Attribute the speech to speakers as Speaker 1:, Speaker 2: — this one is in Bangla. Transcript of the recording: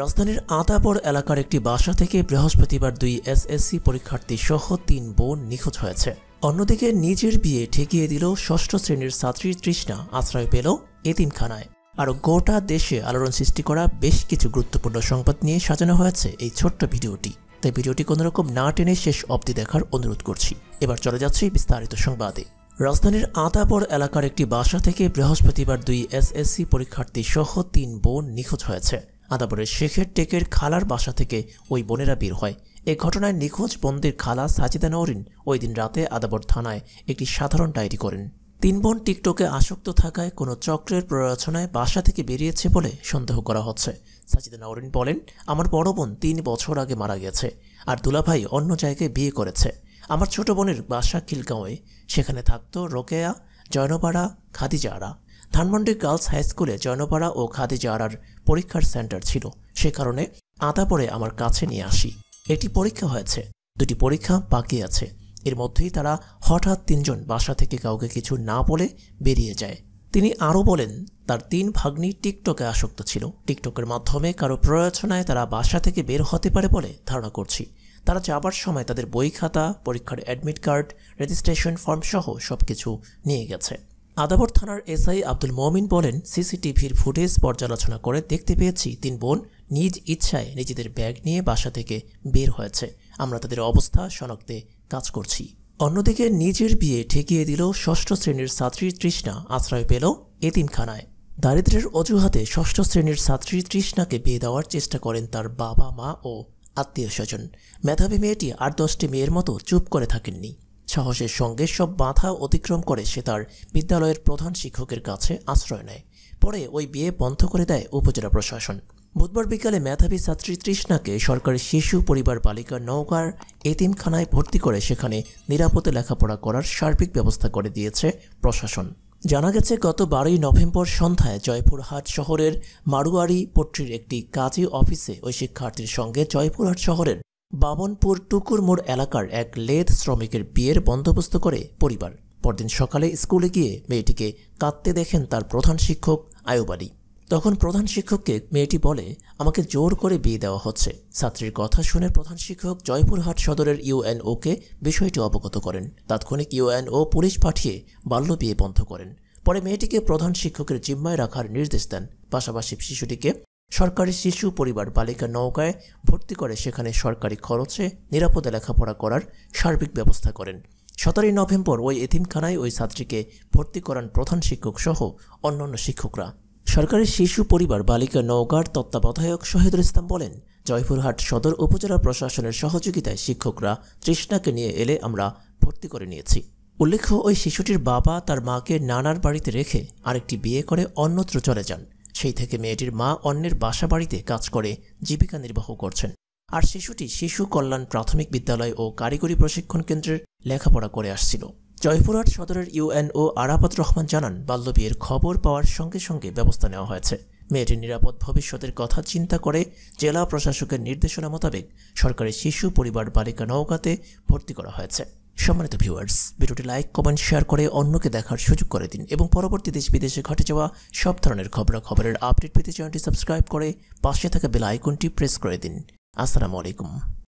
Speaker 1: রাজধানীর আতাপড় এলাকার একটি বাসা থেকে বৃহস্পতিবার দুই এসএসসি পরীক্ষার্থী সহ তিন বোন নিখোঁজ হয়েছে অন্যদিকে নিজের বিয়ে ঠেকিয়ে দিল ষষ্ঠ শ্রেণীর ছাত্রী তৃষ্ণা আশ্রয় পেল এতিমখানায় আর গোটা দেশে আলোড়ন সৃষ্টি করা বেশ কিছু গুরুত্বপূর্ণ সংবাদ নিয়ে সাজানো হয়েছে এই ছোট্ট ভিডিওটি তাই ভিডিওটি কোনোরকম না টেনে শেষ অবধি দেখার অনুরোধ করছি এবার চলে যাচ্ছি বিস্তারিত সংবাদে রাজধানীর আতাপড় এলাকার একটি বাসা থেকে বৃহস্পতিবার দুই এসএসসি পরীক্ষার্থী সহ তিন বোন নিখোঁজ হয়েছে আদাবরের শেখের টেকের খালার বাসা থেকে ওই বোনেরা বের হয় এ ঘটনায় নিখোঁজ বন্দির খালা সাজিদা নওরিন ওই দিন রাতে আদাবর থানায় একটি সাধারণ ডায়েরি করেন তিন বোন টিকটকে আসক্ত থাকায় কোনো চক্রের প্ররোচনায় বাসা থেকে বেরিয়েছে বলে সন্দেহ করা হচ্ছে সাজিদা নওরিন বলেন আমার বড় বোন তিন বছর আগে মারা গেছে আর দুলাভাই অন্য জায়গায় বিয়ে করেছে আমার ছোট বোনের বাসা খিলগাঁওয়ে সেখানে থাকত রোকেয়া জয়নপাড়া খাদিজারা ধানমন্ডি গার্লস হাই স্কুলে জয়নপাড়া ও খাদিজারার পরীক্ষার সেন্টার ছিল সে কারণে আতা পরে আমার কাছে নিয়ে আসি একটি পরীক্ষা হয়েছে দুটি পরীক্ষা বাকি আছে এর মধ্যেই তারা হঠাৎ তিনজন বাসা থেকে কাউকে কিছু না বলে বেরিয়ে যায় তিনি আরও বলেন তার তিন ভাগ্নি টিকটকে আসক্ত ছিল টিকটকের মাধ্যমে কারো প্ররোচনায় তারা বাসা থেকে বের হতে পারে বলে ধারণা করছি তারা যাবার সময় তাদের বই খাতা পরীক্ষার অ্যাডমিট কার্ড রেজিস্ট্রেশন ফর্ম সহ সব কিছু নিয়ে গেছে আদাবর থানার এসআই আব্দুল মমিন বলেন সিসিটিভির ফুটেজ পর্যালোচনা করে দেখতে পেয়েছি তিন বোন নিজ ইচ্ছায় নিজেদের ব্যাগ নিয়ে বাসা থেকে বের হয়েছে আমরা তাদের অবস্থা শনাক্তে কাজ করছি অন্যদিকে নিজের বিয়ে ঠেকিয়ে দিল ষষ্ঠ শ্রেণীর ছাত্রী তৃষ্ণা আশ্রয় পেল এতিমখানায় দারিদ্রের অজুহাতে ষষ্ঠ শ্রেণীর ছাত্রী তৃষ্ণাকে বিয়ে দেওয়ার চেষ্টা করেন তার বাবা মা ও আত্মীয় স্বজন মেধাবী মেয়েটি আট দশটি মেয়ের মতো চুপ করে থাকেননি সাহসের সঙ্গে সব বাধা অতিক্রম করে সে তার বিদ্যালয়ের প্রধান শিক্ষকের কাছে আশ্রয় নেয় পরে ওই বিয়ে বন্ধ করে দেয় উপজেলা প্রশাসন বুধবার বিকালে মেধাবী ছাত্রী তৃষ্ণাকে সরকারি শিশু পরিবার বালিকা নৌকার এতিমখানায় ভর্তি করে সেখানে নিরাপদে লেখাপড়া করার সার্বিক ব্যবস্থা করে দিয়েছে প্রশাসন জানা গেছে গত বারোই নভেম্বর সন্ধ্যায় জয়পুরহাট শহরের মারুয়ারি পট্রির একটি কাজী অফিসে ওই শিক্ষার্থীর সঙ্গে জয়পুরহাট শহরের বামনপুর মোড় এলাকার এক লেদ শ্রমিকের বিয়ের বন্দোবস্ত করে পরিবার পরদিন সকালে স্কুলে গিয়ে মেয়েটিকে কাঁদতে দেখেন তার প্রধান শিক্ষক আয়ুব তখন প্রধান শিক্ষককে মেয়েটি বলে আমাকে জোর করে বিয়ে দেওয়া হচ্ছে ছাত্রীর কথা শুনে প্রধান শিক্ষক জয়পুরহাট সদরের ইউএনওকে বিষয়টি অবগত করেন তাৎক্ষণিক ইউএনও পুলিশ পাঠিয়ে বাল্য বিয়ে বন্ধ করেন পরে মেয়েটিকে প্রধান শিক্ষকের জিম্মায় রাখার নির্দেশ দেন পাশাপাশি শিশুটিকে সরকারি শিশু পরিবার বালিকা নৌকায় ভর্তি করে সেখানে সরকারি খরচে নিরাপদে লেখাপড়া করার সার্বিক ব্যবস্থা করেন সতেরোই নভেম্বর ওই এতিমখানায় ওই ছাত্রীকে ভর্তি করান প্রধান শিক্ষক সহ অন্যান্য শিক্ষকরা সরকারি শিশু পরিবার বালিকা নৌকার তত্ত্বাবধায়ক শহীদুল ইসলাম বলেন জয়পুরহাট সদর উপজেলা প্রশাসনের সহযোগিতায় শিক্ষকরা তৃষ্ণাকে নিয়ে এলে আমরা ভর্তি করে নিয়েছি উল্লেখ্য ওই শিশুটির বাবা তার মাকে নানার বাড়িতে রেখে আরেকটি বিয়ে করে অন্যত্র চলে যান সেই থেকে মেয়েটির মা অন্যের বাসা বাড়িতে কাজ করে জীবিকা নির্বাহ করছেন আর শিশুটি শিশু কল্যাণ প্রাথমিক বিদ্যালয় ও কারিগরি প্রশিক্ষণ কেন্দ্রের লেখাপড়া করে আসছিল জয়পুরহাট সদরের ইউএনও আরাফাত রহমান জানান বাল্যবিয়ের খবর পাওয়ার সঙ্গে সঙ্গে ব্যবস্থা নেওয়া হয়েছে মেয়েটির নিরাপদ ভবিষ্যতের কথা চিন্তা করে জেলা প্রশাসকের নির্দেশনা মোতাবেক সরকারি শিশু পরিবার বালিকা নৌকাতে ভর্তি করা হয়েছে সম্মানিত ভিউয়ার্স ভিডিওটি লাইক কমেন্ট শেয়ার করে অন্যকে দেখার সুযোগ করে দিন এবং পরবর্তী দেশ বিদেশে ঘটে যাওয়া সব ধরনের খবরাখবরের আপডেট পেতে চ্যানেলটি সাবস্ক্রাইব করে পাশে থাকা বেল আইকনটি প্রেস করে দিন আসসালামু আলাইকুম